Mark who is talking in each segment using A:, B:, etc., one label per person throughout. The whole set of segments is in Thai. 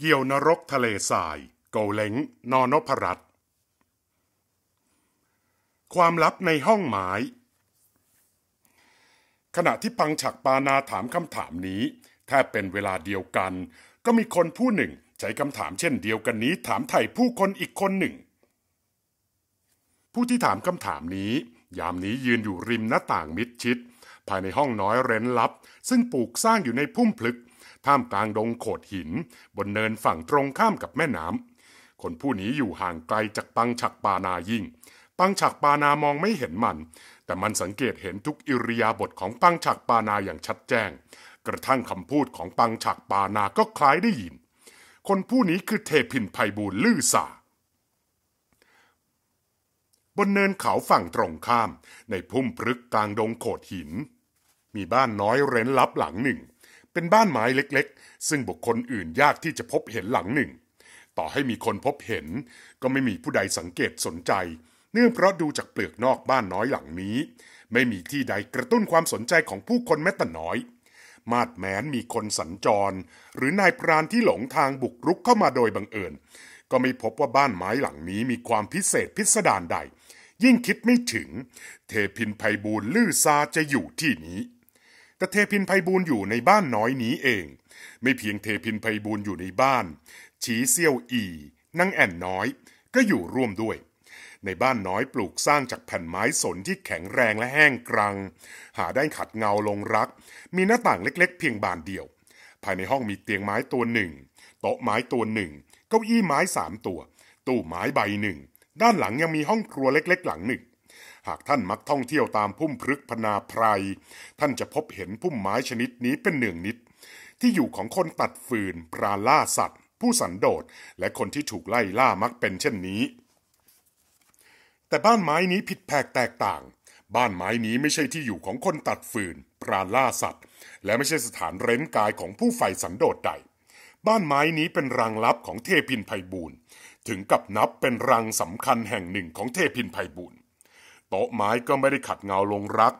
A: เกี่ยวนรกทะเลทรายโกเล้งนอนพรัตความลับในห้องหมาย ขณะที่ปังฉักปานาถามคำถามนี้แทบเป็นเวลาเดียวกัน ก็มีคนผู้หนึ่ง ใช้คำถามเช่นเดียวกันนี้ ถามไถ่ผู้คนอีกคนหนึ่ง ผู้ที่ถามคำถามนี้ ยามนี้ยืนอยู่ริมหน้าต่างมิดชิด ภายในห้องน้อยเร้นลับ ซึ่งปลูกสร้างอยู่ในพุ่มพลึกท่ามกลางดงโขดหิน บนเนินฝั่งตรงข้ามกับแม่น้ำคนผู้นี้อยู่ห่างไกลจากปังฉักปานายิ่ง ปังฉักปานามองไม่เห็นมัน แต่มันสังเกตเห็นทุกอิริยาบถของปังฉักปานาอย่างชัดแจ้ง กระทั่งคำพูดของปังฉักปานาก็คล้ายได้ยิน คนผู้นี้คือเทพินไพบูลลือสา บนเนินเขาฝั่งตรงข้าม ในพุ่มพรึกกลางดงโขดหิน มีบ้านน้อยเร้นลับหลังหนึ่งเป็นบ้านไม้เล็กๆ ซึ่งบุคคลอื่นยากที่จะพบเห็นหลังหนึ่ง ต่อให้มีคนพบเห็นก็ไม่มีผู้ใดสังเกตสนใจ เนื่องเพราะดูจากเปลือกนอกบ้านน้อยหลังนี้ ไม่มีที่ใดกระตุ้นความสนใจของผู้คนแม้แต่น้อย มาดแม้นมีคนสัญจรหรือนายพรานที่หลงทางบุกรุกเข้ามาโดยบังเอิญ ก็ไม่พบว่าบ้านไม้หลังนี้มีความพิเศษพิสดารใด ยิ่งคิดไม่ถึง เทพินไพบูลลื่อซาจะอยู่ที่นี้กต่เทพินไพบูลอยู่ในบ้านน้อยนี้เอง ไม่เพียงเทพินไพบูลอยู่ในบ้าน ฉีเซียวอีน่งแอ่นน้อย ก็อยู่ร่วมด้วย ในบ้านน้อยปลูกสร้างจากแผ่นไม้สนที่แข็งแรงและแห้งกรัง หาได้ขัดเงาลงรัก มีหน้าต่างเล็กๆ เพียงบานเดียว ภายในห้องมีเตียงไม้ตัวหนึ่งโต๊ะไม้ตัวหนึ่ง เก้าอี้ไม้สามตัว ตู้ไม้ใบหนึ่ง ด้านหลังยังมีห้องครัวเล็ก ๆ หลังหนึ่งหากท่านมักท่องเที่ยวตามพุ่มพฤกพนาไพร ท่านจะพบเห็นพุ่มไม้ชนิดนี้เป็นหนึ่งนิด ที่อยู่ของคนตัดฟืนปลาล่าสัตว์ ผู้สันโดษและคนที่ถูกไล่ล่ามักเป็นเช่นนี้ แต่บ้านไม้นี้ผิดแปลกแตกต่าง บ้านไม้นี้ไม่ใช่ที่อยู่ของคนตัดฟืนปลาล่าสัตว์ และไม่ใช่สถานเร้นกายของผู้ใฝ่สันโดษใดบ้านไม้นี้เป็นรังลับของเทพินไพบูลถึงกับนับเป็นรังสำคัญแห่งหนึ่งของเทพินไพบูลโต๊ะไม้ก็ไม่ได้ขัดเงาลงรัก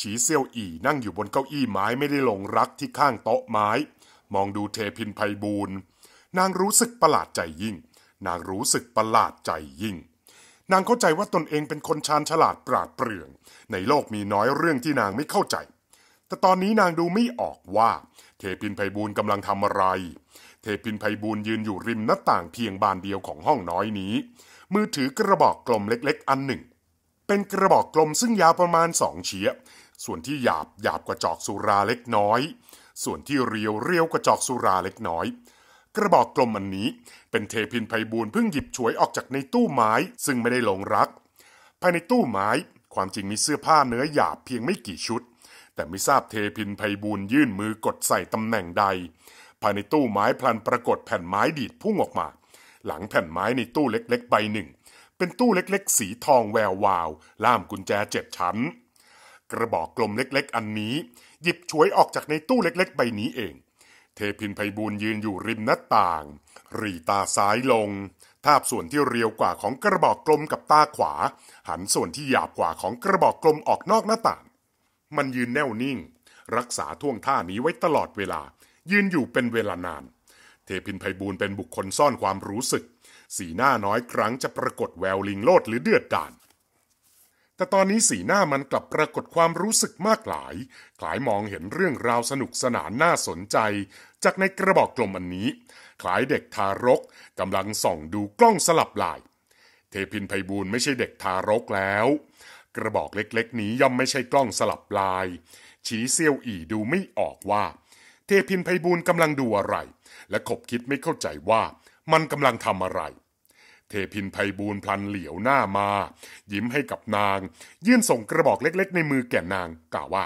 A: ฉีเซี่ยวอี่นั่งอยู่บนเก้าอี้ไม้ไม่ได้ลงรักที่ข้างโต๊ะไม้ มองดูเทพินไพบูลนางรู้สึกประหลาดใจยิ่ง นางรู้สึกประหลาดใจยิ่ง นางเข้าใจว่าตนเองเป็นคนชาญฉลาดปราดเปรื่อง ในโลกมีน้อยเรื่องที่นางไม่เข้าใจ แต่ตอนนี้นางดูไม่ออกว่า เทพินไพบูลกำลังทำอะไร เทพินไพบูลยืนอยู่ริมหน้าต่างเพียงบานเดียวของห้องน้อยนี้ มือถือกระบอกกลมเล็กๆ อันหนึ่งเป็นกระบอกกลมซึ่งยาวประมาณสองเฉีย ส่วนที่หยาบ หยาบกว่าจอกสุราเล็กน้อย ส่วนที่เรียวเรียวกว่าจอกสุราเล็กน้อย กระบอกกลมอันนี้ เป็นเทพินไพบูลเพิ่งหยิบฉวยออกจากในตู้ไม้ซึ่งไม่ได้ลงรัก ภายในตู้ไม้ความจริงมีเสื้อผ้าเนื้อหยาบเพียงไม่กี่ชุด แต่ไม่ทราบเทพินไพบูลยื่นมือกดใส่ตำแหน่งใด ภายในตู้ไม้พลันปรากฏแผ่นไม้ดีดพุ่งออกมา หลังแผ่นไม้ในตู้เล็กๆใบหนึ่งเป็นตู้เล็กๆ สีทองแวววาว ล่ามกุญแจเจ็ดชั้น กระบอกกลมเล็กๆ อันนี้ หยิบฉวยออกจากในตู้เล็กๆ ใบนี้เอง เทพินไพบูลยืนอยู่ริมหน้าต่าง รีตาซ้ายลง ทาบส่วนที่เรียวกว่าของกระบอกกลมกับตาขวา หันส่วนที่หยาบกว่าของกระบอกกลมออกนอกหน้าต่าง มันยืนแน่วนิ่ง รักษาท่วงท่านี้ไว้ตลอดเวลา ยืนอยู่เป็นเวลานาน เทพินไพบูลเป็นบุคคลซ่อนความรู้สึกสีหน้าน้อยครั้งจะปรากฏแววลิงโลด หรือเดือดดานแต่ตอนนี้สีหน้ามันกลับปรากฏความรู้สึกมากหลาย คล้ายมองเห็นเรื่องราวสนุกสนานน่าสนใจ จากในกระบอกกลมอันนี้ คล้ายเด็กทารกกำลังส่องดูกล้องสลับลาย เทพินไพบูลไม่ใช่เด็กทารกแล้ว กระบอกเล็กๆ นี้ย่อมไม่ใช่กล้องสลับลาย ชี้เซียวอีดูไม่ออกว่า เทพินไพบูลกำลังดูอะไร และขบคิดไม่เข้าใจว่ามันกำลังทำอะไรเทพินไพบูลพลันเหลียวหน้ามา ยิ้มให้กับนาง ยื่นส่งกระบอกเล็กๆในมือแก่นาง กล่าวว่า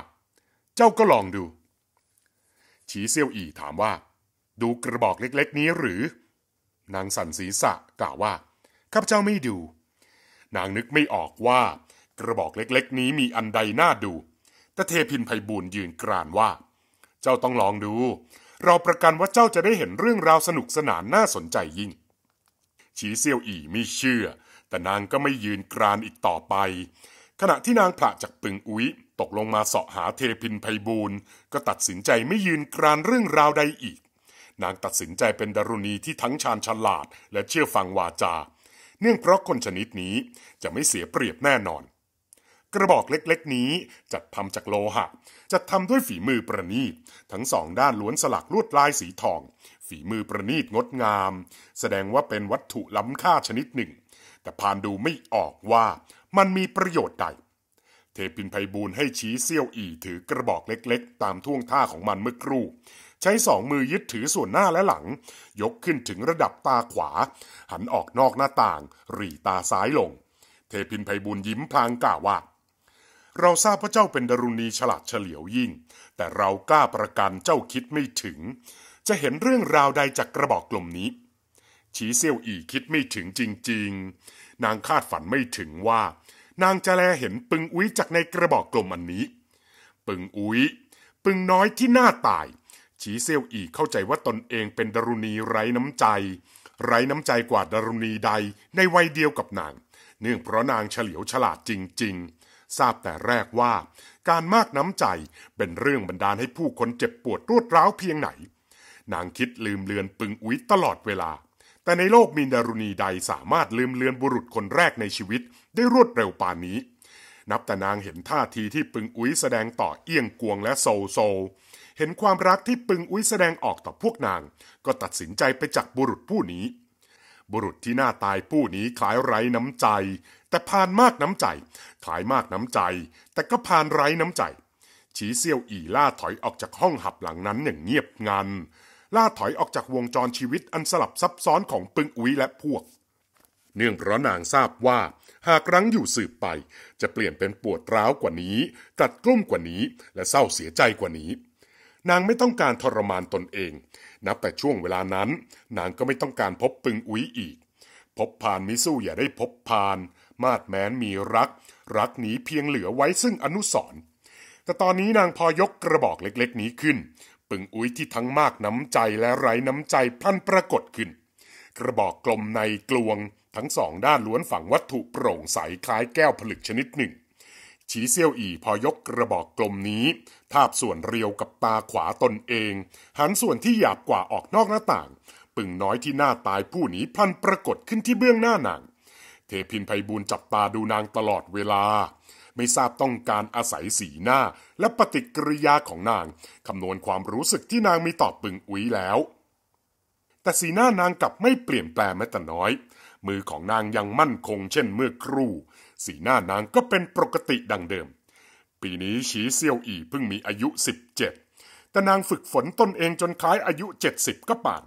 A: เจ้าก็ลองดู ฉีเซียวอีถามว่า ดูกระบอกเล็กๆนี้หรือ นางสันศีษะกล่าวว่าข้าพเจ้าไม่ดู นางนึกไม่ออกว่ากระบอกเล็กๆนี้มีอันใดน่าดู แต่เทพินไพบูลยืนกรานว่า เจ้าต้องลองดู เราประกันว่าเจ้าจะได้เห็นเรื่องราวสนุกสนานน่าสนใจยิ่งชีเซียวอีไม่เชื่อ แต่นางก็ไม่ยืนกรานอีกต่อไป ขณะที่นางพระจากปึงอุ้ยตกลงมาเสาะหาเทพินไพบูลก็ตัดสินใจไม่ยืนกรานเรื่องราวใดอีก นางตัดสินใจเป็นดารุณีที่ทั้งชาญฉลาดและเชื่อฟังวาจา เนื่องเพราะคนชนิดนี้จะไม่เสียเปรียบแน่นอน กระบอกเล็กๆ นี้จัดทำจากโลหะจัดทำด้วยฝีมือประณีตทั้งสองด้านล้วนสลักลวดลายสีทองฝีมือประณีตงดงาม แสดงว่าเป็นวัตถุล้ำค่าชนิดหนึ่ง แต่พานดูไม่ออกว่ามันมีประโยชน์ใด เทพินไพบูลให้ชี้เซี่ยวอีถือกระบอกเล็กๆ ตามท่วงท่าของมันเมื่อครู่ใช้สองมือยึดถือส่วนหน้าและหลัง ยกขึ้นถึงระดับตาขวา หันออกนอกหน้าต่างรีตาซ้ายลง เทพินไพบูลยิ้มพลางกล่าวว่า เราทราบว่าเจ้าเป็นดรุณีฉลาดเฉลียวยิ่ง แต่เรากล้าประกันเจ้าคิดไม่ถึงจะเห็นเรื่องราวใดจากกระบอกกลมนี้ ชีเซียวอีคิดไม่ถึงจริงๆ นางคาดฝันไม่ถึงว่า นางจะแลเห็นปึงอุ้ยจากในกระบอกกลมอันนี้ ปึงอุ้ยปึงน้อยที่หน้าตาย ชีเซียวอีเข้าใจว่าตนเองเป็นดรุณีไร้น้ำใจ ไร้น้ำใจกว่าดรุณีใดในวัยเดียวกับนาง เนื่องเพราะนางเฉลียวฉลาดจริง ๆ ทราบแต่แรกว่า การมากน้ำใจเป็นเรื่องบันดาลให้ผู้คนเจ็บปวดรวดร้าวเพียงไหนนางคิดลืมเลือนปึงอุ๊ยตลอดเวลา แต่ในโลกมีดารุณีใดสามารถลืมเลือนบุรุษคนแรกในชีวิตได้รวดเร็วปานนี้ นับแต่นางเห็นท่าทีที่ปึงอุ๊ยแสดงต่อเอี่ยงกวงและโซโซ เห็นความรักที่ปึงอุ๊ยแสดงออกต่อพวกนาง ก็ตัดสินใจไปจักบุรุษผู้นี้ บุรุษที่หน้าตายผู้นี้คล้ายไร้น้ำใจ แต่พานมากน้ำใจ ขายมากน้ำใจ แต่ก็พานไร้น้ำใจ ฉีเซียวอีล่าถอยออกจากห้องหับหลังนั้นอย่างเงียบงันล่าถอยออกจากวงจรชีวิตอันสลับซับซ้อนของปึงอุ้ยและพวก เนื่องเพราะนางทราบว่า หากรั้งอยู่สืบไป จะเปลี่ยนเป็นปวดร้าวกว่านี้กัดกลุ้มกว่านี้และเศร้าเสียใจกว่านี้ นางไม่ต้องการทรมานตนเอง นับแต่ช่วงเวลานั้น นางก็ไม่ต้องการพบปึงอุ้ยอีก พบพานมิสู้อย่าได้พบพาน มาดแม้นมีรัก รักหนีเพียงเหลือไว้ซึ่งอนุสรแต่ตอนนี้นางพอยกกระบอกเล็กๆ นี้ขึ้นปึงอุ้ยที่ทั้งมากน้ำใจและไร้น้ำใจพลันปรากฏขึ้น กระบอกกลมในกลวง ทั้งสองด้านล้วนฝังวัตถุโปร่งใส คล้ายแก้วผลึกชนิดหนึ่งชีเซี่ยวอีพอยกกระบอกกลมนี้ทาบส่วนเรียวกับตาขวาตนเอง หันส่วนที่หยาบกว่าออกนอกหน้าต่าง ปึงน้อยที่หน้าตายผู้นี้พลันปรากฏขึ้นที่เบื้องหน้านาง เทพินไพบูลจับตาดูนางตลอดเวลาไม่ทราบต้องการอาศัยสีหน้าและปฏิกิริยาของนางคำนวณความรู้สึกที่นางมีต่อปึงอุ้ยแล้ว แต่สีหน้านางกลับไม่เปลี่ยนแปลงแม้แต่น้อย มือของนางยังมั่นคงเช่นเมื่อครู่สีหน้านางก็เป็นปกติดังเดิม ปีนี้ฉีเซียวอีเพิ่งมีอายุ 17 แต่นางฝึกฝนตนเองจนคล้ายอายุ 70 ก็ป่าน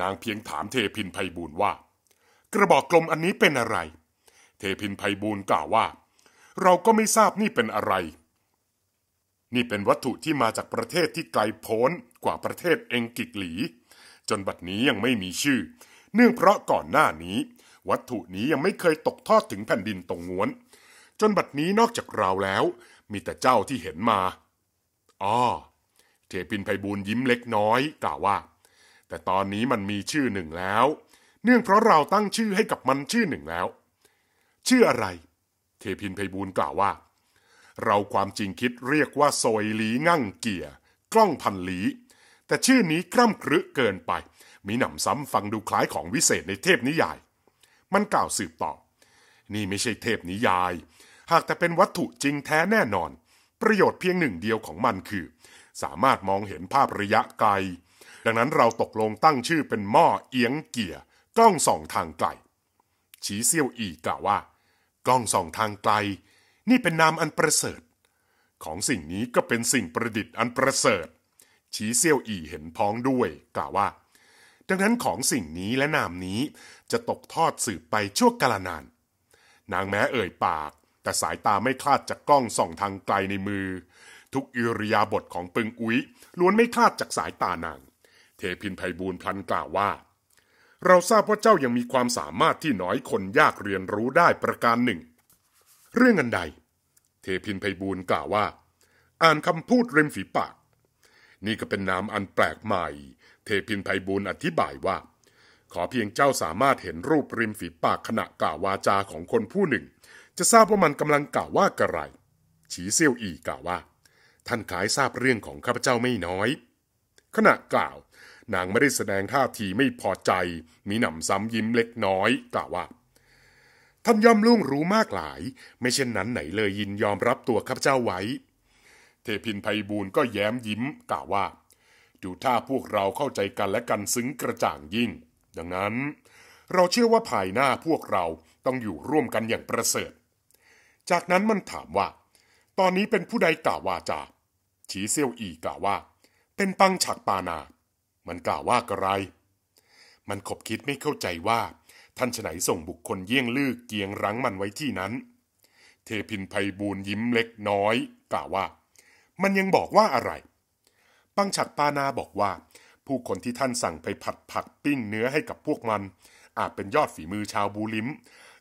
A: นางเพียงถามเทพินไพบูลว่า กระบอกกลมอันนี้เป็นอะไร เทพินไพบูลกล่าวว่าเราก็ไม่ทราบนี่เป็นอะไร นี่เป็นวัตถุที่มาจากประเทศที่ไกลโพ้นกว่าประเทศเองกิกหลี จนบัดนี้ยังไม่มีชื่อ เนื่องเพราะก่อนหน้านี้ วัตถุนี้ยังไม่เคยตกทอดถึงแผ่นดินตรงงวนจนบัดนี้นอกจากเราแล้ว มีแต่เจ้าที่เห็นมาอ๋อเทพินไพบูลยิ้มเล็กน้อยกล่าวว่า แต่ตอนนี้มันมีชื่อหนึ่งแล้ว เนื่องเพราะเราตั้งชื่อให้กับมันชื่อหนึ่งแล้ว ชื่ออะไรเทพินไพบูลกล่าวว่า เราความจริงคิดเรียกว่าซอยหลีงั่งเกียกล้องพันหลี แต่ชื่อนี้กล้ำกรึเกินไป มีหนำซ้ำฟังดูคล้ายของวิเศษในเทพนิยาย มันกล่าวสืบต่อ นี่ไม่ใช่เทพนิยาย หากแต่เป็นวัตถุจริงแท้แน่นอน ประโยชน์เพียงหนึ่งเดียวของมันคือ สามารถมองเห็นภาพระยะไกลดังนั้นเราตกลงตั้งชื่อเป็นหม้อเอียงเกียร์กล้องส่องทางไกลชีเซียวอีกล่าวว่ากล้องส่องทางไกล นี่เป็นนามอันประเสริฐ ของสิ่งนี้ก็เป็นสิ่งประดิษฐ์อันประเสริฐชีเซียวอีเห็นพ้องด้วย กล่าวว่า ดังนั้นของสิ่งนี้และนามนี้จะตกทอดสืบไปชั่วกาลนาน นางแม้เอ่ยปาก แต่สายตาไม่คลาดจากกล้องส่องทางไกลในมือ ทุกอิริยาบถของปึงอุ้ยล้วนไม่คลาดจากสายตานาง เทพินไพบูลพลันกล่าวว่าเราทราบว่าเจ้ายังมีความสามารถที่น้อยคนยากเรียนรู้ได้ประการหนึ่ง เรื่องอันใด เทพินไพบูลกล่าวว่า อ่านคำพูดริมฝีปาก นี่ก็เป็นนามอันแปลกใหม่ เทพินไพบูลอธิบายว่า ขอเพียงเจ้าสามารถเห็นรูปริมฝีปากขณะกล่าววาจาของคนผู้หนึ่ง จะทราบว่ามันกำลังกล่าวว่ากระไร ฉีเซียวอีกล่าวว่า ท่านขายทราบเรื่องของข้าพเจ้าไม่น้อย ขณะกล่าวนางไม่ได้แสดงท่าทีไม่พอใจ มีหนำซ้ำยิ้มเล็กน้อย กล่าวว่าท่านย่อมล่วงรู้มากหลาย ไม่เช่นนั้นไหนเลยยินยอมรับตัวข้าพเจ้าไว้ เทพินไพบูลก็แย้มยิ้ม กล่าวว่า ดูท่าพวกเราเข้าใจกันและกันซึ้งกระจ่างยิ่ง ดังนั้น เราเชื่อว่าภายหน้าพวกเราต้องอยู่ร่วมกันอย่างประเสริฐ จากนั้นมันถามว่า ตอนนี้เป็นผู้ใดกล่าววาจาชีเซียวอีกล่าวว่า เป็นปังฉักปานามันกล่าวว่าอะไร มันขบคิดไม่เข้าใจว่าท่านฉไนส่งบุคคลเยี่ยงลือเกียงรั้งมันไว้ที่นั้น เทพินไพบูลยิ้มเล็กน้อย กล่าวว่า มันยังบอกว่าอะไร ปังฉักปานาบอกว่า ผู้คนที่ท่านสั่งไปผัดผักปิ้งเนื้อให้กับพวกมัน อาจเป็นยอดฝีมือชาวบูลิม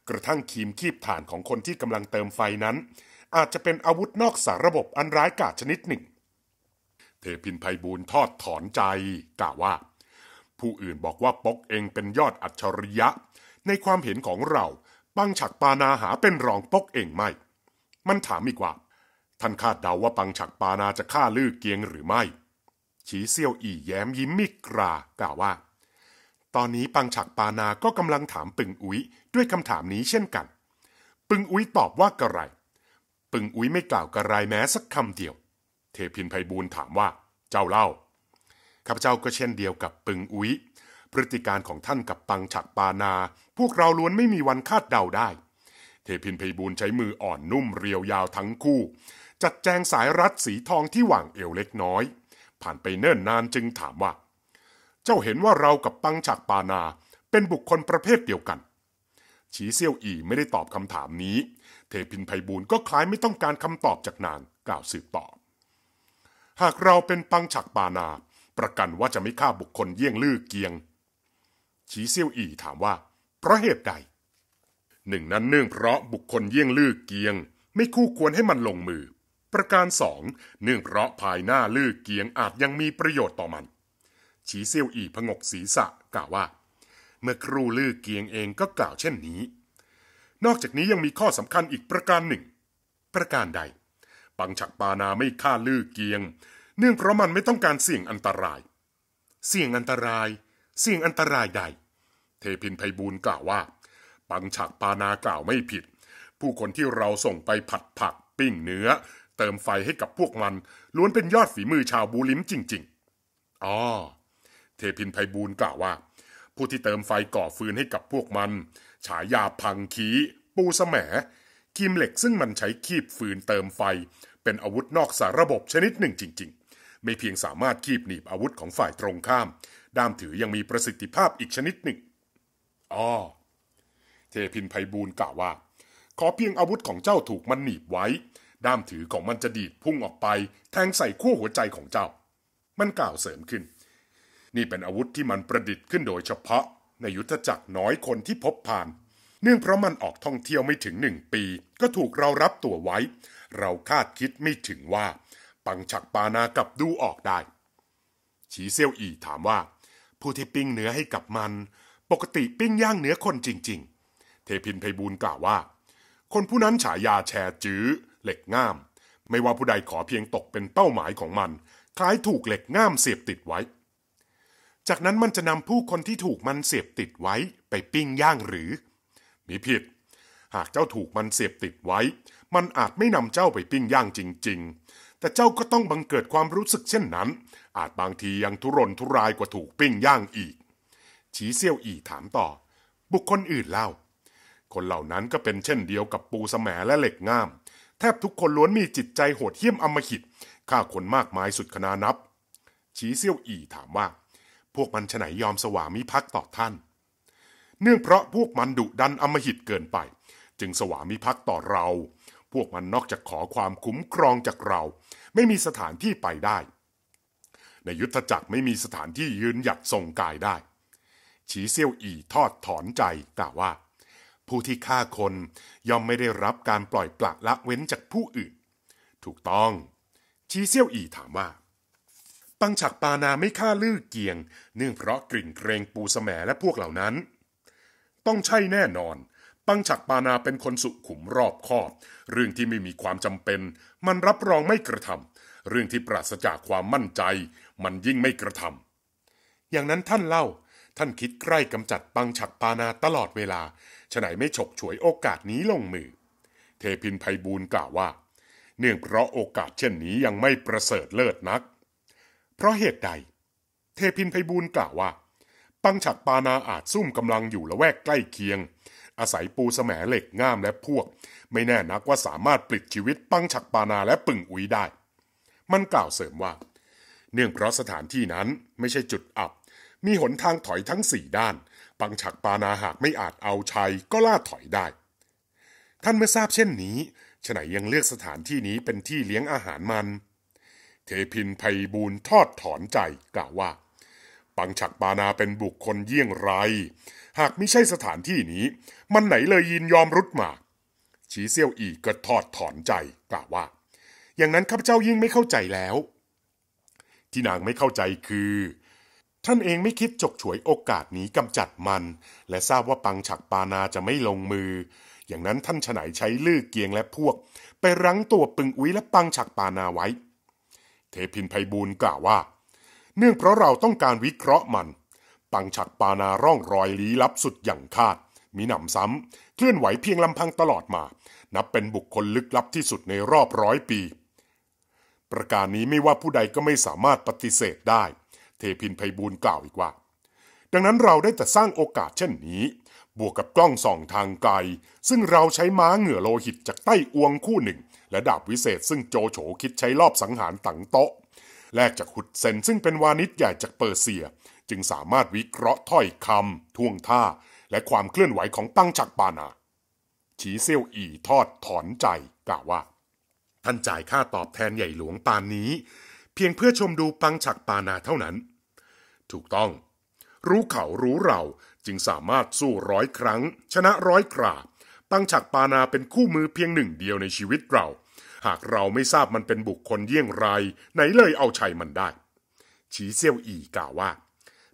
A: กระทั่งคีมคีบฐานของคนที่กำลังเติมไฟนั้น อาจจะเป็นอาวุธนอกสาระบบอันร้ายกาจชนิดหนึ่งเทพินไพบูลทอดถอนใจ กล่าวว่า ผู้อื่นบอกว่าปกเองเป็นยอดอัจฉริยะ ในความเห็นของเราปังฉักปานาหาเป็นรองปกเองไม่ มันถามอีกว่า ท่านคาดเดาว่าปังฉักปานาจะฆ่าลือเกียงหรือไม่ ฉีเซียวอีแย้มยิ้มมิกรากล่าวว่า ตอนนี้ปังฉักปานาก็กำลังถามปึงอุ้ยด้วยคำถามนี้เช่นกัน ปึงอุ้ยตอบว่ากระไรปึงอุ้ยไม่กล่าวกระไรแม้สักคำเดียวเทพินไพบูลถามว่าเจ้าเล่าข้าพเจ้าก็เช่นเดียวกับปึงอุ้ยพฤติการของท่านกับปังฉักปานา พวกเราล้วนไม่มีวันคาดเดาได้ เทพินไพบูลใช้มืออ่อนนุ่มเรียวยาวทั้งคู่ จัดแจงสายรัดสีทองที่หว่างเอวเล็กน้อย ผ่านไปเนิ่นนานจึงถามว่า เจ้าเห็นว่าเรากับปังฉักปานาเป็นบุคคลประเภทเดียวกันชีเซียวอีไม่ได้ตอบคำถามนี้ เทพินไพบูลก็คล้ายไม่ต้องการคำตอบจากนางกล่าวสืบต่อหากเราเป็นปังฉักปานา ประกันว่าจะไม่ฆ่าบุคคลเยี่ยงลือเกียงชีเซียวอีถามว่า เพราะเหตุใด หนึ่งนั้นเนื่องเพราะบุคคลเยี่ยงลือเกียง ไม่คู่ควรให้มันลงมือ ประการสองเนื่องเพราะภายหน้าลือเกียงอาจยังมีประโยชน์ต่อมันชีเซียวอีพงกศีรษะกล่าวว่า เมื่อครูลือเกียงเองก็กล่าวเช่นนี้ นอกจากนี้ยังมีข้อสำคัญอีกประการหนึ่ง ประการใดปังฉักปานาไม่ฆ่าลือเกียง เนื่องเพราะมันไม่ต้องการเสี่ยงอันตราย เสี่ยงอันตราย เสี่ยงอันตรายใดเทพินไพบูลกล่าวว่า ปังฉักปานากล่าวไม่ผิด ผู้คนที่เราส่งไปผัดผัก ปิ้งเนื้อ เติมไฟให้กับพวกมัน ล้วนเป็นยอดฝีมือชาวบูลิมจริงๆอ๋อเทพินไพบูลกล่าวว่า ผู้ที่เติมไฟก่อฟืนให้กับพวกมัน ฉายาพังขี ปูสแสมกิมเหล็กซึ่งมันใช้คีบฟืนเติมไฟเป็นอาวุธนอกสาระบบชนิดหนึ่งจริง ๆ ไม่เพียงสามารถคีบหนีบอาวุธของฝ่ายตรงข้าม ด้ามถือยังมีประสิทธิภาพอีกชนิดหนึ่งอ๋อเทพินไพบูลกล่าวว่า ขอเพียงอาวุธของเจ้าถูกมันหนีบไว้ ด้ามถือของมันจะดีดพุ่งออกไป แทงใส่ขั้วหัวใจของเจ้า มันกล่าวเสริมขึ้น นี่เป็นอาวุธที่มันประดิษฐ์ขึ้นโดยเฉพาะ ในยุทธจักรน้อยคนที่พบผ่านเนื่องเพราะมันออกท่องเที่ยวไม่ถึงหนึ่งปี ก็ถูกเรารับตัวไว้ เราคาดคิดไม่ถึงว่า ปังฉักปานากับดูออกได้ ฉีเซียวอีถามว่า ผู้ที่ปิ้งเนื้อให้กับมัน ปกติปิ้งย่างเนื้อคนจริง ๆ เทพินไพบูลกล่าวว่า คนผู้นั้นฉายาแชร์จื้อเหล็กง่าม ไม่ว่าผู้ใดขอเพียงตกเป็นเป้าหมายของมันคล้ายถูกเหล็กง่ามเสียบติดไว้ จากนั้นมันจะนำผู้คนที่ถูกมันเสียบติดไว้ ไปปิ้งย่างหรือมีผิด หากเจ้าถูกมันเสพติดไว้ มันอาจไม่นำเจ้าไปปิ้งย่างจริงๆ แต่เจ้าก็ต้องบังเกิดความรู้สึกเช่นนั้น อาจบางทียังทุรนทุรายกว่าถูกปิ้งย่างอีก ชีเซียวอีถามต่อ บุคคลอื่นเล่า คนเหล่านั้นก็เป็นเช่นเดียวกับปูสแสมและเหล็กง่าม แทบทุกคนล้วนมีจิตใจโหดเหี้ยมอมหิตฆ่าคนมากมายสุดขนานับ ชีเซียวอีถามว่า พวกมันฉไหนยอมสวามิภักดิ์ต่อท่านเนื่องเพราะพวกมันดุดันอมหิตเกินไป จึงสวามิภักดิ์ต่อเรา พวกมันนอกจากขอความคุ้มครองจากเรา ไม่มีสถานที่ไปได้ ในยุทธจักรไม่มีสถานที่ยืนหยัดทรงกายได้ ฉีเซียวอีทอดถอนใจกล่าวว่าผู้ที่ฆ่าคนย่อมไม่ได้รับการปล่อยปละละเว้นจากผู้อื่น ถูกต้องชีเซียวอีถามว่าปังฉักปานาไม่ฆ่าลือเกียงเนื่องเพราะกลิ่นเกรงปูสแสมและพวกเหล่านั้นต้องใช่แน่นอน ปังฉักปานาเป็นคนสุขุมรอบคอบ เรื่องที่ไม่มีความจำเป็น มันรับรองไม่กระทำ เรื่องที่ปราศจากความมั่นใจ มันยิ่งไม่กระทำ อย่างนั้นท่านเล่า ท่านคิดใกล้กำจัดปังฉักปานาตลอดเวลาฉไหนไม่ฉกฉวยโอกาสนี้ลงมือ เทพินภัยบูลกล่าวว่า เนื่องเพราะโอกาสเช่นนี้ยังไม่ประเสริฐเลิศนัก เพราะเหตุใด เทพินภัยบูลกล่าวว่าปังฉัดปานาอาจซุ่มกำลังอยู่ละแวกใกล้เคียง อาศัยปูสแสมเหล็กง่ามและพวก ไม่แน่นักว่าสามารถปลิดชีวิตปังฉักปานาและปึ่งอุ้ยได้ มันกล่าวเสริมว่า เนื่องเพราะสถานที่นั้นไม่ใช่จุดอับ มีหนทางถอยทั้งสี่ด้านปังฉักปานาหากไม่อาจเอาชัยก็ล่าถอยได้ท่านเมื่อทราบเช่นนี้ฉไันยังเลือกสถานที่นี้เป็นที่เลี้ยงอาหารมัน เทพินภัยบูลทอดถอนใจกล่าวว่าปังฉักปานาเป็นบุคคลเยี่ยงไร หากไม่ใช่สถานที่นี้ มันไหนเลยยินยอมรุดมาชีเซียวอีก็ทอดถอนใจ กล่าวว่า อย่างนั้นข้าพเจ้ายิ่งไม่เข้าใจแล้ว ที่นางไม่เข้าใจคือ ท่านเองไม่คิดจกฉวยโอกาสนี้กำจัดมัน และทราบว่าปังฉักปานาจะไม่ลงมือ อย่างนั้นท่านฉนัยใช้ลื่อเกียงและพวก ไปรั้งตัวปึงอุ้ยและปังฉักปานาไว้ เทพินไพบูลกล่าวว่าเนื่องเพราะเราต้องการวิเคราะห์มัน ปังฉักปานาร่องรอยลี้ลับสุดอย่างคาด มีหนำซ้ำเคลื่อนไหวเพียงลำพังตลอดมา นับเป็นบุคคลลึกลับที่สุดในรอบร้อยปี ประการนี้ไม่ว่าผู้ใดก็ไม่สามารถปฏิเสธได้ เทพินไพบูลกล่าวอีกว่า ดังนั้นเราได้แต่สร้างโอกาสเช่นนี้ บวกกับกล้องส่องทางไกล ซึ่งเราใช้ม้าเหงื่อโลหิตจากใต้อวงคู่หนึ่ง และดาบวิเศษซึ่งโจโฉคิดใช้รอบสังหารตังโต๊ะแลกจากหุดเซนซึ่งเป็นวานิชใหญ่จากเปอร์เซีย จึงสามารถวิเคราะห์ถ้อยคำท่วงท่า และความเคลื่อนไหวของปังฉักปานาชีเซียวอีทอดถอนใจกล่าวว่า ท่านจ่ายค่าตอบแทนใหญ่หลวงปานนี้ เพียงเพื่อชมดูปังฉักปานาเท่านั้น ถูกต้อง รู้เขารู้เราจึงสามารถสู้ร้อยครั้ง ชนะร้อยคราปังฉักปานาเป็นคู่มือเพียงหนึ่งเดียวในชีวิตเราหากเราไม่ทราบมันเป็นบุคคลเยี่ยงไรไหนเลยเอาชัยมันได้ฉีเซี่ยวอีกล่าวว่า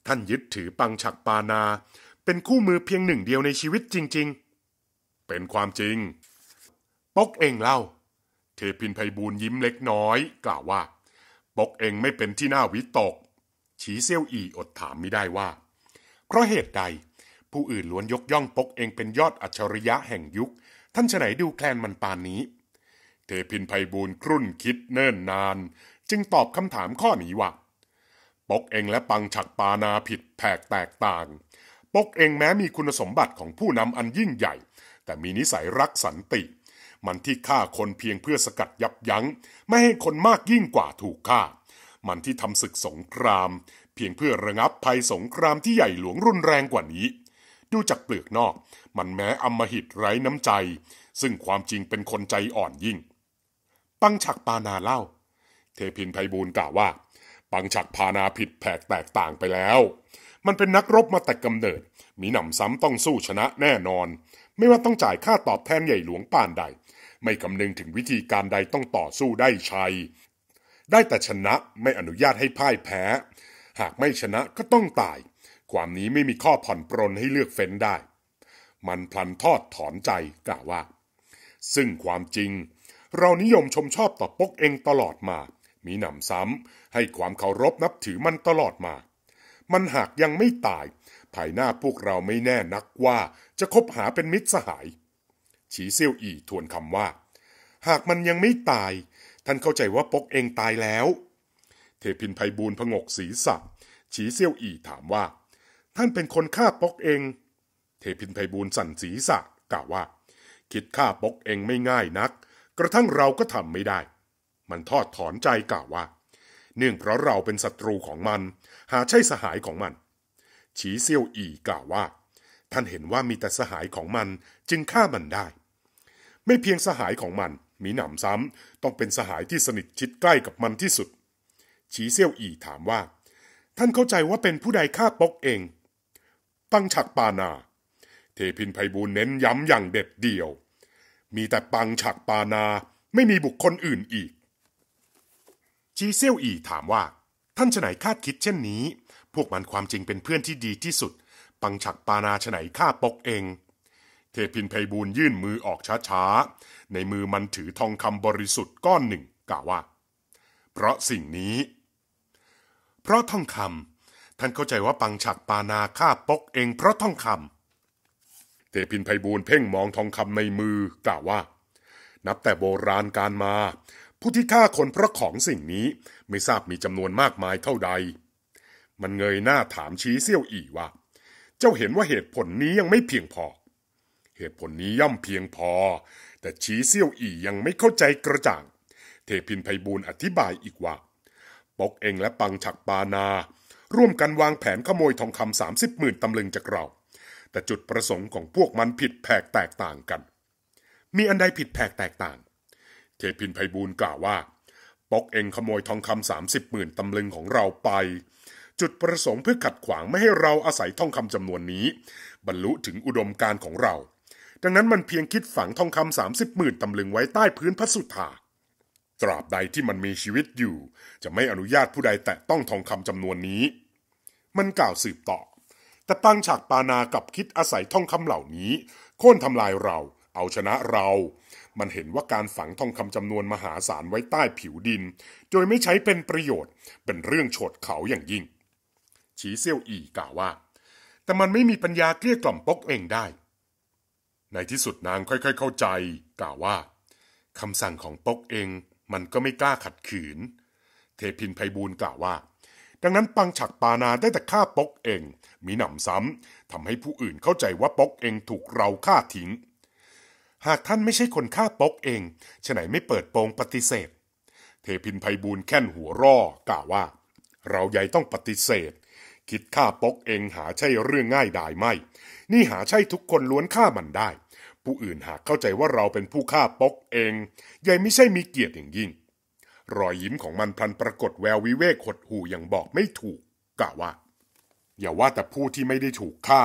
A: ท่านยึดถือปังฉักปานา เป็นคู่มือเพียงหนึ่งเดียวในชีวิตจริงๆ เป็นความจริง ปกเองเล่าเทพินไพบูลยิ้มเล็กน้อย กล่าวว่า ปกเองไม่เป็นที่น่าวิตกฉีเซี่ยวอีอดถามไม่ได้ว่า เพราะเหตุใด ผู้อื่นล้วนยกย่องปกเองเป็นยอดอัจฉริยะแห่งยุค ท่านฉไหนดูแคลนมันปานนี้เทพินไพบูลครุ่นคิดเนิ่นนานจึงตอบคำถามข้อนี้ว่าปกเองและปังฉักปานาผิดแผกแตกต่าง ปกเองแม้มีคุณสมบัติของผู้นำอันยิ่งใหญ่ แต่มีนิสัยรักสันติ มันที่ฆ่าคนเพียงเพื่อสกัดยับยัง้ง ไม่ให้คนมากยิ่งกว่าถูกฆ่า มันที่ทำศึกสงครามเพียงเพื่อระงับภัยสงครามที่ใหญ่หลวงรุนแรงกว่านี้ ดูจากเปลือกนอกมันแม้อมหิตไร้น้ำใจ ซึ่งความจริงเป็นคนใจอ่อนยิ่งปังฉักปานาเล่า เทพินไพบูลกล่าวว่า ปังฉักปานาผิดแผกแตกต่างไปแล้ว มันเป็นนักรบมาแต่กำเนิด มีหนำซ้ำต้องสู้ชนะแน่นอน ไม่ว่าต้องจ่ายค่าตอบแทนใหญ่หลวงปานใด ไม่คำนึงถึงวิธีการใดต้องต่อสู้ได้ชัยได้แต่ชนะไม่อนุญาตให้พ่ายแพ้ หากไม่ชนะก็ต้องตายความนี้ไม่มีข้อผ่อนปรนให้เลือกเฟ้นได้ มันพลันทอดถอนใจกล่าวว่า ซึ่งความจริงเรานิยมชมชอบต่อปกเองตลอดมา มีหนำซ้ำให้ความเคารพนับถือมันตลอดมา มันหากยังไม่ตาย ภายหน้าพวกเราไม่แน่นักว่า จะคบหาเป็นมิตรสหาย ฉีเซียวอีทวนคำว่า หากมันยังไม่ตาย ท่านเข้าใจว่าปกเองตายแล้ว เทพินไพบูลพงกศีรษะฉีเซียวอีถามว่า ท่านเป็นคนฆ่าปกเอง เทพินไพบูลสั่นศีรษะกล่าวว่า คิดฆ่าปกเองไม่ง่ายนักกระทั่งเราก็ทำไม่ได้ มันทอดถอนใจกล่าวว่า เนื่องเพราะเราเป็นศัตรูของมัน หาใช่สหายของมัน ฉีเซียวอีกล่าวว่า ท่านเห็นว่ามีแต่สหายของมันจึงฆ่ามันได้ ไม่เพียงสหายของมัน มีหนำซ้ำต้องเป็นสหายที่สนิทชิดใกล้กับมันที่สุดฉีเซียวอีถามว่า ท่านเข้าใจว่าเป็นผู้ใดฆ่าปกเองตั้งฉักปานา เทพินไพบูลเน้นย้ำอย่างเด็ดเดี่ยวมีแต่ปังฉักปานาไม่มีบุคคลอื่นอีก จีเซียวอีถามว่าท่านฉไหนคาดคิดเช่นนี้ พวกมันความจริงเป็นเพื่อนที่ดีที่สุด ปังฉักปานาฉไหนข้าปกเอง เทพินไพบูลยื่นมือออกช้าๆในมือมันถือทองคำบริสุทธิ์ก้อนหนึ่ง กล่าวว่า เพราะสิ่งนี้ เพราะทองคำท่านเข้าใจว่าปังฉักปานาข้าปกเอง เพราะทองคำเทพินไพบูลเพ่งมองทองคำในมือ กล่าวว่า นับแต่โบราณการมา ผู้ที่ฆ่าคนเพราะของสิ่งนี้ไม่ทราบมีจำนวนมากมายเท่าใด มันเงยหน้าถามชี้เซี่ยวอีว่าเจ้าเห็นว่าเหตุผลนี้ยังไม่เพียงพอ เหตุผลนี้ย่อมเพียงพอ แต่ชี้เซี่ยวอียังไม่เข้าใจกระจ่าง เทพินไพบูลอธิบายอีกว่า ปกเองและปังฉักปานาร่วมกันวางแผนขโมยทองคำสามสิบหมื่นตำลึงจากเราแต่จุดประสงค์ของพวกมันผิดแผกแตกต่างกัน มีอันใดผิดแผกแตกต่าง เทพินไพบูลกล่าวว่าปกเองขโมยทองคำสามสิบหมื่นตำลึงของเราไป จุดประสงค์เพื่อขัดขวางไม่ให้เราอาศัยทองคำจำนวนนี้ บรรลุถึงอุดมการของเรา ดังนั้นมันเพียงคิดฝังทองคำสามสิบหมื่นตำลึงไว้ใต้พื้นพระสุธาตราบใดที่มันมีชีวิตอยู่ จะไม่อนุญาตผู้ใดแตะต้องทองคำจำนวนนี้ มันกล่าวสืบต่อแต่ป้งฉากปานากับคิดอาศัยทองคำเหล่านี้โค่นทำลายเรา เอาชนะเรา มันเห็นว่าการฝังทองคำจำนวนมหาศาลไว้ใต้ผิวดิน โดยไม่ใช้เป็นประโยชน์ เป็นเรื่องโฉดเขาอย่างยิ่งฉีเซียวอีกล่าวว่า แต่มันไม่มีปัญญาเกลี้ยกล่อมปกเองได้ ในที่สุดนางค่อยๆเข้าใจ กล่าวว่าคำสั่งของปกเองมันก็ไม่กล้าขัดขืน เทพินไพบูลกล่าวว่าดังนั้นปังฉักปานาได้แต่ฆ่าปกเองมีหนำซ้ำทำให้ผู้อื่นเข้าใจว่าปกเองถูกเราฆ่าทิ้ง หากท่านไม่ใช่คนฆ่าปกเองฉะไหนไม่เปิดโปงปฏิเสธ เทพินไพบูลแค่นหัวร่อกล่าวว่า เราใหญ่ต้องปฏิเสธ คิดฆ่าปกเองหาใช่เรื่องง่ายได้ไไม่ นี่หาใช่ทุกคนล้วนฆ่ามันได้ ผู้อื่นหากเข้าใจว่าเราเป็นผู้ฆ่าปกเองใหญ่ไม่ใช่มีเกียรติอย่างยิ่งรอยยิ้มของมันพลันปรากฏแวววิเวกหดหู่อย่างบอกไม่ถูก กล่าวว่า อย่าว่าแต่ผู้ที่ไม่ได้ถูกฆ่า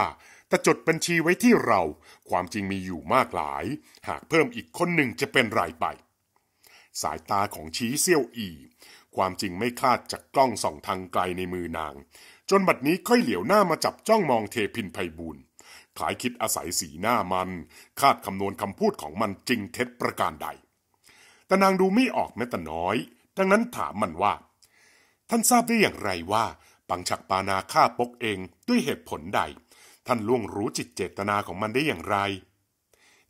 A: แต่จดบัญชีไว้ที่เราความจริงมีอยู่มากหลาย หากเพิ่มอีกคนหนึ่งจะเป็นไรไป สายตาของชี้เซี่ยวอี ความจริงไม่คาดจากกล้องส่องทางไกลในมือนาง จนบัดนี้ค่อยเหลียวหน้ามาจับจ้องมองเทพินไพบคลขายคิดอาศัยสีหน้ามัน คาดคำนวณคำพูดของมันจริงเท็จประการใดแต่นางดูไม่ออกแม้แต่น้อย ดังนั้นถามมันว่า ท่านทราบได้อย่างไรว่า ปังฉักปานาฆ่าปกเองด้วยเหตุผลใด ท่านล่วงรู้จิตเจตนาของมันได้อย่างไร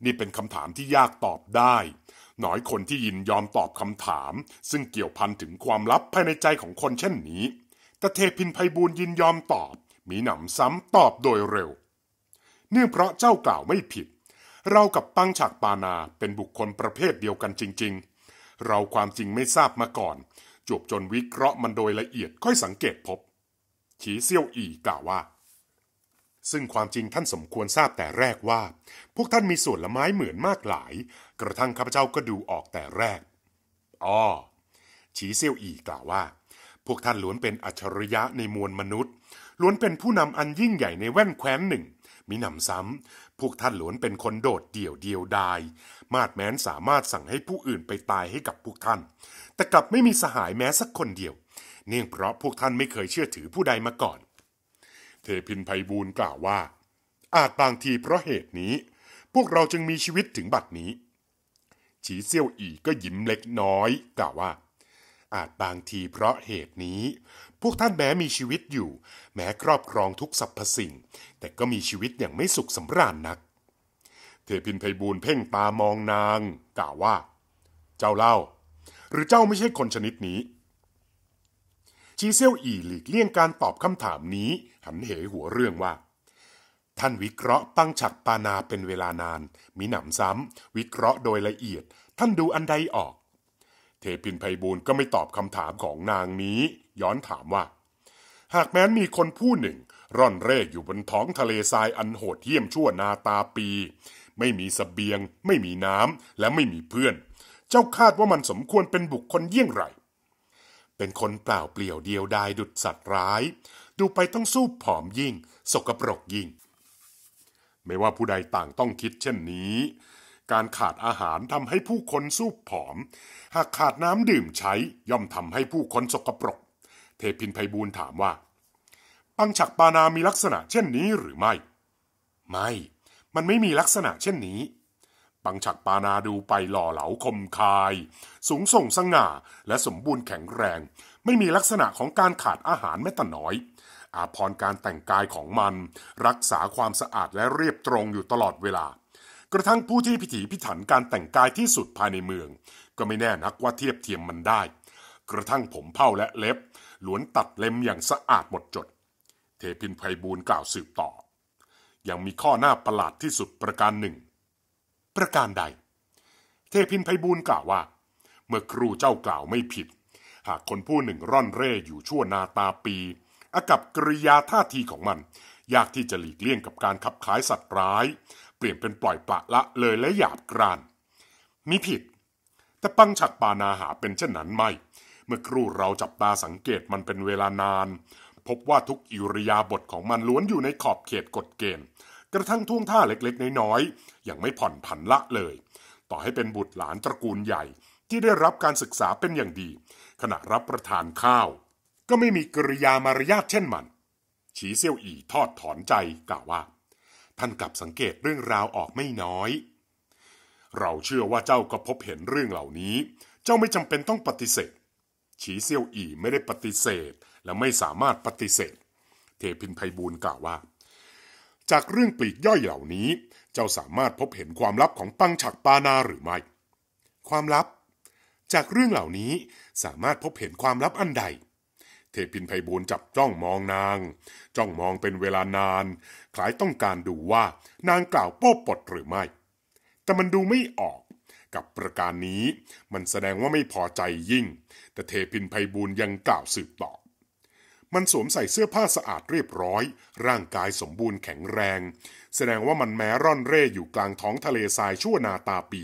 A: นี่เป็นคำถามที่ยากตอบได้น้อยคนที่ยินยอมตอบคำถาม ซึ่งเกี่ยวพันถึงความลับภายในใจของคนเช่นนี้ แต่เทพินไพบูลยินยอมตอบ มีหนำซ้ำตอบโดยเร็วเนื่องเพราะเจ้ากล่าวไม่ผิดเรากับปังฉากปานาเป็นบุคคลประเภทเดียวกันจริง ๆ เราความจริงไม่ทราบมาก่อนจวบจนวิเคราะห์มันโดยละเอียดค่อยสังเกตพบ ฉีเซี่ยวอีกล่าวว่า ซึ่งความจริงท่านสมควรทราบแต่แรกว่า พวกท่านมีส่วนละไม้เหมือนมากหลาย กระทั่งข้าพเจ้าก็ดูออกแต่แรกอ๋อฉีเซี่ยวอีกล่าวว่า พวกท่านล้วนเป็นอัจฉริยะในมวลมนุษย์ ล้วนเป็นผู้นำอันยิ่งใหญ่ในแว่นแคว้นหนึ่งมิหนำซ้พวกท่านหลวนเป็นคนโดดเดี่ยวเดียวดาย มาดแม้นสามารถสั่งให้ผู้อื่นไปตายให้กับพวกท่าน แต่กลับไม่มีสหายแม้สักคนเดียว เนื่องเพราะพวกท่านไม่เคยเชื่อถือผู้ใดมาก่อน เทพินไพบูลกล่าวว่า อาจบางทีเพราะเหตุนี้ พวกเราจึงมีชีวิตถึงบัดนี้ ฉีเซี่ยวอีก็ยิ้มเล็กน้อยกล่าวว่า อาจบางทีเพราะเหตุนี้พวกท่านแม้มีชีวิตอยู่แม้ครอบครองทุกสรรพสิ่ง แต่ก็มีชีวิตอย่างไม่สุขสำราญนัก เทพินไพบูลเพ่งตามองนาง กล่าวว่า เจ้าเล่า หรือเจ้าไม่ใช่คนชนิดนี้ชีเซียวอีหลีกเลี่ยงการตอบคำถามนี้ หันเหหัวเรื่องว่า ท่านวิเคราะห์ตั้งฉักปานาเป็นเวลานาน มีหนำซ้ำวิเคราะห์โดยละเอียดท่านดูอันใดออกทพินไพบูลก็ไม่ตอบคำถามของนางนี้ ย้อนถามว่า หากแม้นมีคนผู้หนึ่ง ร่อนเร่อยู่บนท้องทะเลทรายอันโหดเหี้ยมชั่วนาตาปี ไม่มีสเบียง ไม่มีน้ำและไม่มีเพื่อน เจ้าคาดว่ามันสมควรเป็นบุคคลเยี่ยงไรเป็นคนเปล่าเปลี่ยวเดียวดายดุดสัตว์ร้าย ดูไปต้องสู้ผอมยิ่งสกปรกยิ่ง ไม่ว่าผู้ใดต่างต้องคิดเช่นนี้การขาดอาหารทำให้ผู้คนสูบผอม หากขาดน้ำดื่มใช้ย่อมทำให้ผู้คนสกปรก เทพินไพบูลถามว่า ปังฉักปานามีลักษณะเช่นนี้หรือไม่ ไม่ มันไม่มีลักษณะเช่นนี้ ปังฉักปานาดูไปหล่อเหลาคมคาย สูงส่งสง่าและสมบูรณ์แข็งแรง ไม่มีลักษณะของการขาดอาหารแม้แต่น้อย อาพรการแต่งกายของมัน รักษาความสะอาดและเรียบตรงอยู่ตลอดเวลากระทั่งผู้ที่พิถีพิถันการแต่งกายที่สุดภายในเมือง ก็ไม่แน่นักว่าเทียบเทียมมันได้ กระทั่งผมเผ้าและเล็บล้วนตัดเล็มอย่างสะอาดหมดจด เทพินไพบูลกล่าวสืบต่อ ยังมีข้อหน้าประหลาดที่สุดประการหนึ่ง ประการใด เทพินไพบูลกล่าวว่า เมื่อครูเจ้ากล่าวไม่ผิด หากคนผู้หนึ่งร่อนเร่อยู่ชั่วนาตาปี อากับกริยาท่าทีของมันยากที่จะหลีกเลี่ยงกับการขับข้ายสัตว์ร้ายลี่ยนเป็นปล่อยปละละเลยและหยาบกรานมิผิด แต่ปังฉัดปานาหาเป็นเช่นนั้นไม่ เมื่อครู่เราจับตาสังเกตมันเป็นเวลานาน พบว่าทุกอิริยาบถของมันล้วนอยู่ในขอบเขตกฎเกณฑ์ กระทั่งท่วงท่าเล็กๆ น้อยๆ ยังไม่ผ่อนผันละเลย ต่อให้เป็นบุตรหลานตระกูลใหญ่ ที่ได้รับการศึกษาเป็นอย่างดี ขณะรับประทานข้าว ก็ไม่มีกริยามารยาทเช่นมัน ฉีเซี่ยวอีทอดถอนใจกล่าวว่าท่านกลับสังเกตเรื่องราวออกไม่น้อย เราเชื่อว่าเจ้าก็พบเห็นเรื่องเหล่านี้ เจ้าไม่จำเป็นต้องปฏิเสธ ฉีเซียวอีไม่ได้ปฏิเสธและไม่สามารถปฏิเสธ เทพินไพบูลกล่าวว่า จากเรื่องปลีกย่อยเหล่านี้ เจ้าสามารถพบเห็นความลับของปังฉักปานาหรือไม่ ความลับ จากเรื่องเหล่านี้สามารถพบเห็นความลับอันใดเทพินไพบูลจับจ้องมองนาง จ้องมองเป็นเวลานาน คล้ายต้องการดูว่านางกล่าวโป้ปดหรือไม่ แต่มันดูไม่ออก กับประการนี้มันแสดงว่าไม่พอใจยิ่ง แต่เทพินไพบูลยังกล่าวสืบต่อ มันสวมใส่เสื้อผ้าสะอาดเรียบร้อย ร่างกายสมบูรณ์แข็งแรง แสดงว่ามันแม้ร่อนเร่อยู่กลางท้องทะเลทรายชั่วนาตาปี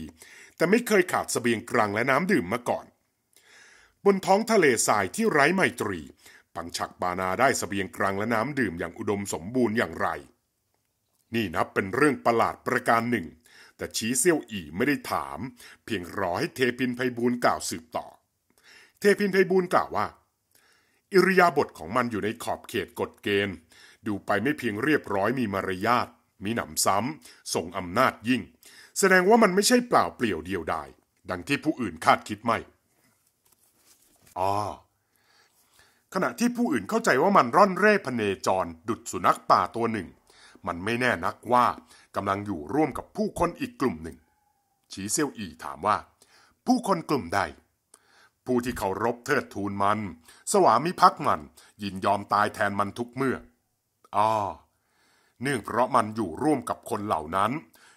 A: แต่ไม่เคยขาดสเสบียงกลางและน้ำดื่มมาก่อน บนท้องทะเลทรายที่ไร้ไมตรีปังฉักปานา ได้สเสบียง กลางและน้ำดื่มอย่างอุดมสมบูรณ์อย่างไร นี่นับเป็นเรื่องประหลาดประการหนึ่ง แต่ชี้เซี่ยวอีไม่ได้ถาม เพียงรอให้เทพินไพบูลกล่าวสืบต่อ เทพินไพบูลกล่าวว่า อิริยาบถของมันอยู่ในขอบเขตกฎเกณฑ์ ดูไปไม่เพียงเรียบร้อยมีมารยาทมีหนำซ้ำส่งอำนาจยิ่ง แสดงว่ามันไม่ใช่เปล่าเปลี่ยวเดียวดายดังที่ผู้อื่นคาดคิดไม่อ๋อขณะที่ผู้อื่นเข้าใจว่ามันร่อนเร่พเนจร ดุดสุนัขป่าตัวหนึ่ง มันไม่แน่นักว่ากำลังอยู่ร่วมกับผู้คนอีกกลุ่มหนึ่งชีเซียวอีถามว่า ผู้คนกลุ่มใด ผู้ที่เคารพเทิดทูนมัน สวามิภักดิ์มันยินยอมตายแทนมันทุกเมื่ออ๋อเนื่องเพราะมันอยู่ร่วมกับคนเหล่านั้น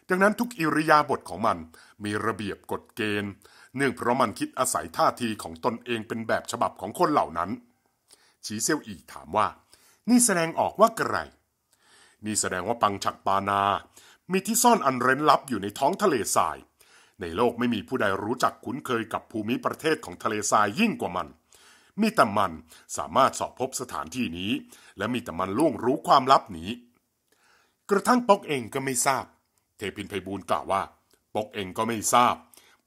A: ดังนั้นทุกอิริยาบถของมันมีระเบียบกฎเกณฑ์ เนื่องเพราะมันคิดอาศัยท่าทีของตนเองเป็นแบบฉบับของคนเหล่านั้นฉีเซียวอีถามว่า นี่แสดงออกว่าะไรนี่แสดงว่าปังฉักปานา มีที่ซ่อนอันเร้นลับอยู่ในท้องทะเลทราย ในโลกไม่มีผู้ใดรู้จักคุ้นเคยกับภูมิประเทศของทะเลทรายยิ่งกว่ามัน มีแต่มันสามารถสอบพบสถานที่นี้ และมีแต่มันล่วงรู้ความลับนี้ กระทั่งปกเองก็ไม่ทราบ เทพินไพบูลกล่าวว่าปกเองก็ไม่ทราบ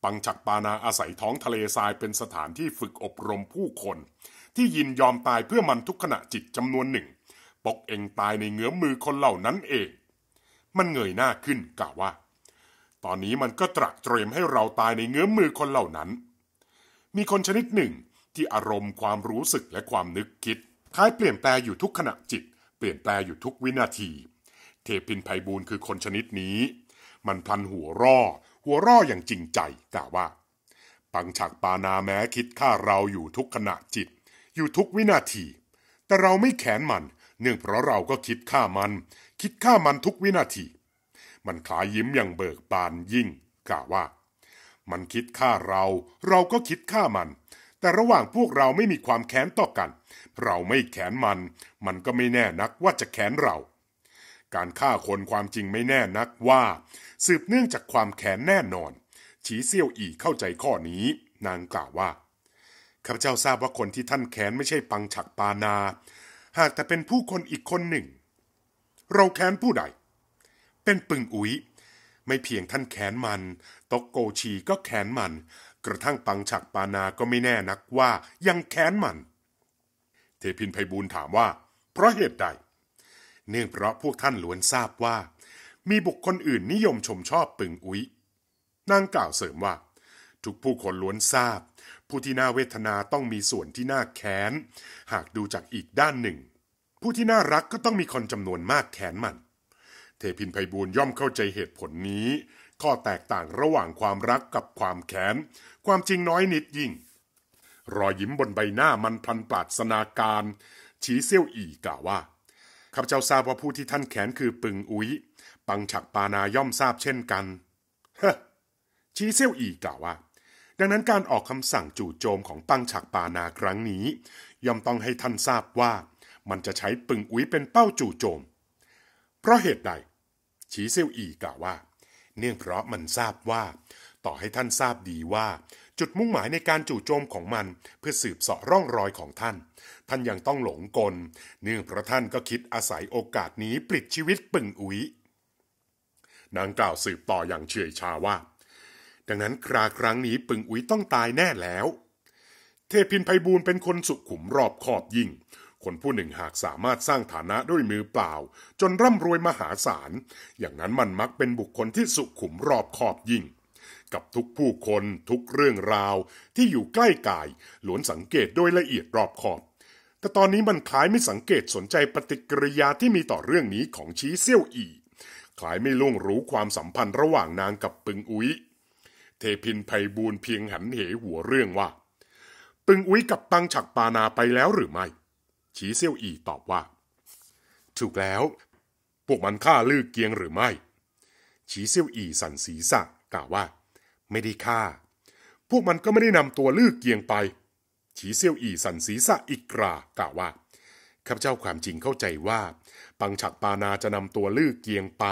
A: ปังฉักปานาอาศัยท้องทะเลทรายเป็นสถานที่ฝึกอบรมผู้คนที่ยินยอมตายเพื่อมันทุกขณะจิตจำนวนหนึ่งปกเองตายในเงื้อมมือคนเหล่านั้นเอง มันเงยหน้าขึ้นกล่าวว่า ตอนนี้มันก็ตรักเตรียมให้เราตายในเงื้อมมือคนเหล่านั้น มีคนชนิดหนึ่งที่อารมณ์ความรู้สึกและความนึกคิดคล้ายเปลี่ยนแปลงอยู่ทุกขณะจิต เปลี่ยนแปลงอยู่ทุกวินาที เทพินไพบูลคือคนชนิดนี้ มันพลันหัวร่อหัวร่ออย่างจริงใจกล่าวว่า ปังฉากปานาแม้คิดฆ่าเราอยู่ทุกขณะจิตอยู่ทุกวินาที แต่เราไม่แขนมัน เนื่องเพราะเราก็คิดฆ่ามัน คิดฆ่ามันทุกวินาที มันคลายยิ้มอย่างเบิกบานยิ่ง กล่าวว่า มันคิดฆ่าเรา เราก็คิดฆ่ามัน แต่ระหว่างพวกเราไม่มีความแค้นต่อกัน เราไม่แขนมัน มันก็ไม่แน่นักว่าจะแขนเรา การฆ่าคนความจริงไม่แน่นักว่า สืบเนื่องจากความแขนแน่นอน ฉีเซี่ยวอีเข้าใจข้อนี้ นางกล่าวว่าข้าพเจ้าทราบว่าคนที่ท่านแขนไม่ใช่ปังฉักปานา หากแต่เป็นผู้คนอีกคนหนึ่ง เราแขนผู้ใด เป็นปึงอุ๋ย ไม่เพียงท่านแขนมันตกโกชีก็แขนมัน กระทั่งปังฉักปานา ก็ไม่แน่นักว่ายังแขนมัน เทพินไพบูลถามว่า เพราะเหตุใดเนื่องเพราะพวกท่านล้วนทราบว่า มีบุคคลอื่นนิยมชมชอบปึงอุ๋ยนางกล่าวเสริมว่า ทุกผู้คนล้วนทราบผู้ที่น่าเวทนาต้องมีส่วนที่น่าแค้นหากดูจากอีกด้านหนึ่ง ผู้ที่น่ารักก็ต้องมีคนจำนวนมากแค้นมัน เทพินไพบูลย่อมเข้าใจเหตุผลนี้ ข้อแตกต่างระหว่างความรักกับความแค้นความจริงน้อยนิดยิ่ง รอยยิ้มบนใบหน้ามันพลันปราศนาการชี้เซี่ยวอีกล่าวว่าข้าพเจ้าทราบว่าผู้ที่ท่านแขนคือปึงอุ้ยปังฉักปานาย่อมทราบเช่นกันฮะชี้เซี่ยวอีกล่าวว่าดังนั้นการออกคำสั่งจู่โจมของปังฉักปานาครั้งนี้ ย่อมต้องให้ท่านทราบว่ามันจะใช้ปึงอุ้ยเป็นเป้าจู่โจม เพราะเหตุใดชีเซียวอีกล่าวว่า เนื่องเพราะมันทราบว่า ต่อให้ท่านทราบดีว่า จุดมุ่งหมายในการจู่โจมของมัน เพื่อสืบเสาะร่องรอยของท่าน ท่านยังต้องหลงกล เนื่องเพราะท่านก็คิดอาศัยโอกาสนี้ปลิดชีวิตปึงอุ้ยนางกล่าวสืบต่ออย่างเฉยชาว่าดังนั้นคราครั้งนี้ปึงอุ้ยต้องตายแน่แล้ว เทพินไพบูลเป็นคนสุขุมรอบขอบยิ่ง คนผู้หนึ่งหากสามารถสร้างฐานะด้วยมือเปล่า จนร่ำรวยมหาศาล อย่างนั้นมันมักเป็นบุคคลที่สุขุมรอบขอบยิ่ง กับทุกผู้คน ทุกเรื่องราว ที่อยู่ใกล้กายหลวนสังเกตโดยละเอียดรอบขอบ แต่ตอนนี้มันคล้ายไม่สังเกตสนใจปฏิกิริยาที่มีต่อเรื่องนี้ของชี้เซี่ยวอี คล้ายไม่ล่วงรู้ความสัมพันธ์ระหว่างนางกับปึงอุ้ยเทพินไพบูลเพียงหันเหหัวเรื่องว่าตึงอุ้ยกับตังฉักปานาไปแล้วหรือไม่ ฉีเซียวอีตอบว่า ถูกแล้ว พวกมันฆ่าลือเกียงหรือไม่ ฉีเซียวอีสันศีษะกล่าวว่าไม่ได้ฆ่า พวกมันก็ไม่ได้นำตัวลือเกียงไป ฉีเซียวอีสันศีษะอีกกรากล่าวว่าข้าพเจ้าความจริงเข้าใจว่า ปังฉักปานาจะนำตัวลือเกียงไป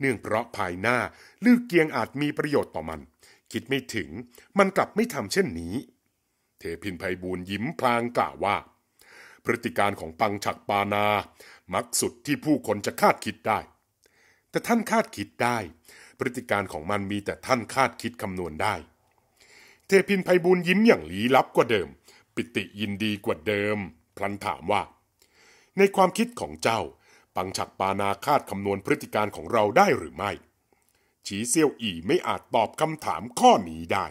A: เนื่องเพราะภายหน้าลือเกียงอาจมีประโยชน์ต่อมันคิดไม่ถึง มันกลับไม่ทำเช่นนี้ เทพินไพบูลยิ้มพลางกล่าวว่าพฤติการของปังฉักปานา มักสุดที่ผู้คนจะคาดคิดได้ แต่ท่านคาดคิดได้พฤติการของมันมีแต่ท่านคาดคิดคำนวณได้ เทพินไพบูลยิ้มอย่างลี้ลับกว่าเดิม ปิติยินดีกว่าเดิม พลันถามว่า ในความคิดของเจ้า ปังฉักปานาคาดคำนวณพฤติการของเราได้หรือไม่ฉีเซียวอีไม่อาจตอบคำถามข้อนี้ได้